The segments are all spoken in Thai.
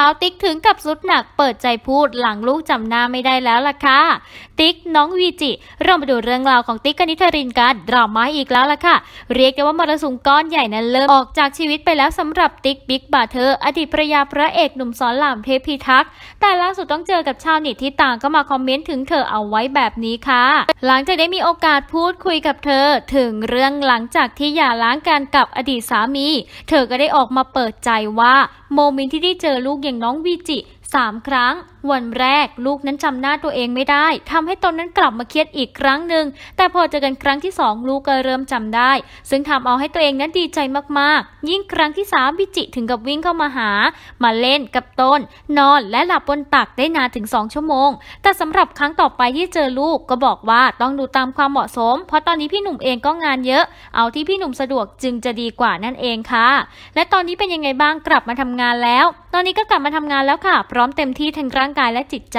าวติ๊กถึงกับสุดหนักเปิดใจพูดหลังลูกจำหน้าไม่ได้แล้วล่ะค่ะ ติ๊กน้องวีจิเรามาดูเรื่องราวของติ๊กกนิทรินกันดราม่าอีกแล้วล่ะค่ะ เรียกได้ว่ามรสุมก้อนใหญ่นั้นเริ่ม ออกจากชีวิตไปแล้วสำหรับติ๊กบิ๊กบาเธอ อดีตภรยาพระเอกหนุ่มสอนหลามเทพพิทักษ์แต่ล่าสุดต้องเจอกับชาวเน็ตที่ต่างก็มาคอมเมนต์ถึงเธอเอาไว้แบบนี้ค่ะหลังจากได้มีโอกาสพูดคุยกับเธอ ถึงเรื่องหลังจากที่หย่าล้างกันกับอดีตสามี เธอก็ได้ออกมาเปิดใจว่า โมเมนต์ที่ได้เจอลูกอย่างน้องวีจิ 3 ครั้งวันแรกลูกนั้นจำหน้าตัวเองไม่ได้ทำให้ตนนั้นกลับมาเครียดอีกครั้งหนึ่งแต่พอเจอกันครั้งที่สองลูกก็เริ่มจำได้ ซึ่งทำเอาให้ตัวเองนั้นดีใจมากๆ ยิ่งครั้งที่สามวิจิถึงกับวิ่งเข้ามาหา มาเล่นกับตนนอนและหลับบนตักได้นานถึงสองชั่วโมง แต่สำหรับครั้งต่อไปที่เจอลูกก็บอกว่าต้องดูตามความเหมาะสม เพราะตอนนี้พี่หนุ่มเองก็งานเยอะ เอาที่พี่หนุ่มสะดวกจึงจะดีกว่านั่นเองค่ะและตอนนี้เป็นยังไงบ้างกลับมาทำงานแล้ว ตอนนี้ก็กลับมาทำงานแล้วค่ะพร้อมเต็มที่ทั้งร่างกายและจิตใจ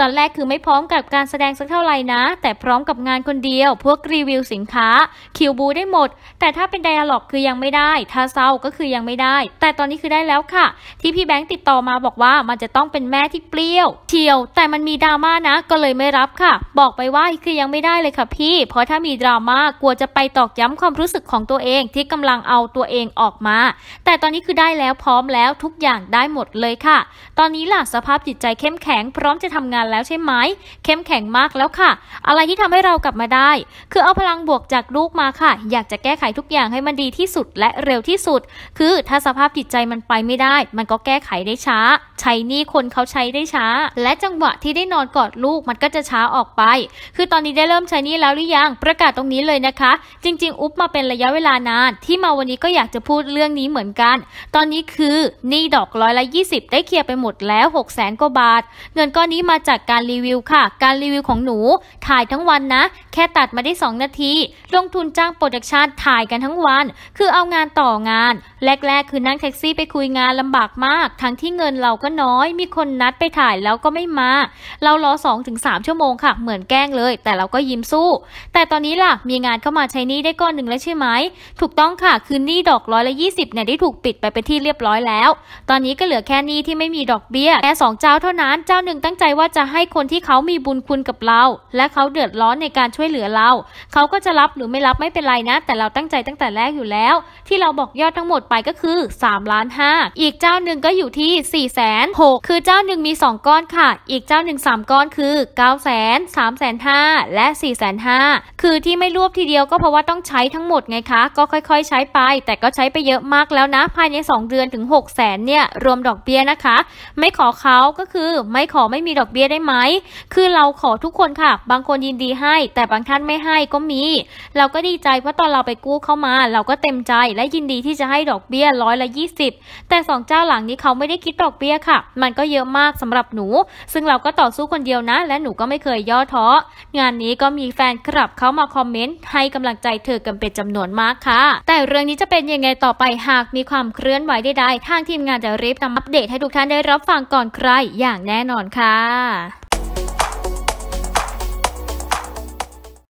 ตอนแรกคือไม่พร้อมกับการแสดงสักเท่าไหร่นะ แต่พร้อมกับงานคนเดียว พวกรีวิวสินค้าคิวบูได้หมดแต่ถ้าเป็นไดอะล็อกคือยังไม่ได้ ถ้าเศร้าก็คือยังไม่ได้ แต่ตอนนี้คือได้แล้วค่ะที่พี่แบงค์ติดต่อมาบอกว่ามันจะต้องเป็นแม่ที่เปรี้ยวเที่ยว แต่มันมีดราม่านะ ก็เลยไม่รับค่ะ บอกไปว่าคือยังไม่ได้เลยค่ะพี่ เพราะถ้ามีดราม่ากลัวจะไปตอกย้ำความรู้สึกของตัวเองที่กำลังเอาตัวเองออกมา แต่ตอนนี้คือได้แล้วพร้อมแล้วทุกอย่างได้หมดเลยค่ะ ตอนนี้ล่ะสภาพจิตใจเข้มแข็งพร้อมจะทำงานแล้วใช่ไหม เข้มแข็งมากแล้วค่ะ อะไรที่ทำให้เรากลับมาได้ คือเอาพลังบวกจากลูกมาค่ะ อยากจะแก้ไขทุกอย่างให้มันดีที่สุดและเร็วที่สุด คือถ้าสภาพจิตใจมันไปไม่ได้ มันก็แก้ไขได้ช้าใช้นี่คนเขาใช้ได้ช้า และจังหวะที่ได้นอนกอดลูกมันก็จะช้าออกไป คือตอนนี้ได้เริ่มใช้นี่แล้วหรือยัง ประกาศตรงนี้เลยนะคะ จริงๆ อุ๊บมาเป็นระยะเวลานาน ที่มาวันนี้ก็อยากจะพูดเรื่องนี้เหมือนกัน ตอนนี้คือนี่ดอกร้อยละ 20 ได้เคลียร์ไปหมดแล้ว 6 0 0สนกว่าบาทาทเงินก้อนนี้มาจากการรีวิวค่ะ การรีวิวของหนูถ่ายทั้งวันนะ แค่ตัดมาได้ 2นาที ลงทุนจ้างโปรดักชันถ่ายกันทั้งวัน คือเอางานต่องาน แรกๆคือนั่งแท็กซี่ไปคุยงานลำบากมาก ทั้งที่เงินเราก็น้อย มีคนนัดไปถ่ายแล้วก็ไม่มา เรารอ2อถึงสชั่วโมงค่ะ เหมือนแกล้งเลย แต่เราก็ยิ้มสู้ แต่ตอนนี้ล่ะมีงานเข้ามาใช้นี้ได้ก้อนหนึ่งแล้วใช่ไหมถูกต้องค่ะ คืนนี้ดอกร้อยละยี่สิบเนี่ยได้ถูกปิดไปเป็นที่เรียบร้อยแล้ว ตอนนี้ก็เหลือแค่นี้ที่ไม่มีดอกเบี้ยแค่สองเจ้าเท่านั้นเจ้าหนึ่งตั้งใจว่าจะให้คนที่เขามีบุญคุณกับเรา และเขาเดือดร้อนในการช่วยเหลือเรา เขาก็จะรับหรือไม่รับไม่เป็นไรนะ แต่เราตั้งใจตั้งแต่แรกอยู่แล้ว ที่เราบอกยอดทั้งหมดไปก็คือ3ล้านห้าอีกเจ้าหนึ่งก็อยู่ที่4ี่แสนหคือเจ้าหนึ่งมี 2 ก้อนค่ะ อีกเจ้าหนึ่ง 3 ก้อนคือ9นสามแสนห้าและ4นห้าคือที่ไม่รวบทีเดียวก็เพราะว่าต้องใช้ทั้งหมดไงคะก็ค่อยๆ ใช้ไปแต่ก็ใช้ไปเยอะมากแล้วนะภายใน 2เดือนถึง6กแสนเนี่ย รวมดอกเบี้ยนะคะ ไม่ขอเขาก็คือือ ไม่ขอไม่มีดอกเบี้ยได้ไหม คือเราขอทุกคนค่ะ บางคนยินดีให้ แต่บางท่านไม่ให้ก็มี เราก็ดีใจเพราะตอนเราไปกู้เข้ามา เราก็เต็มใจ และยินดีที่จะให้ดอกเบี้ยร้อยละยี่สิบแต่สองเจ้าหลังนี้เขาไม่ได้คิดดอกเบี้ยค่ะ มันก็เยอะมากสำหรับหนู ซึ่งเราก็ต่อสู้คนเดียวนะ และหนูก็ไม่เคยย่อท้อ งานนี้ก็มีแฟนคลับเข้ามาคอมเมนต์ให้กำลังใจเธอกันเป็นจำนวนมากค่ะ แต่เรื่องนี้จะเป็นยังไงต่อไป หากมีความเคลื่อนไหวใดๆทางทีมงานจะรีบนำอัปเดตให้ทุกท่านได้รับฟังก่อนใครอย่าางแน่นอนค่ะ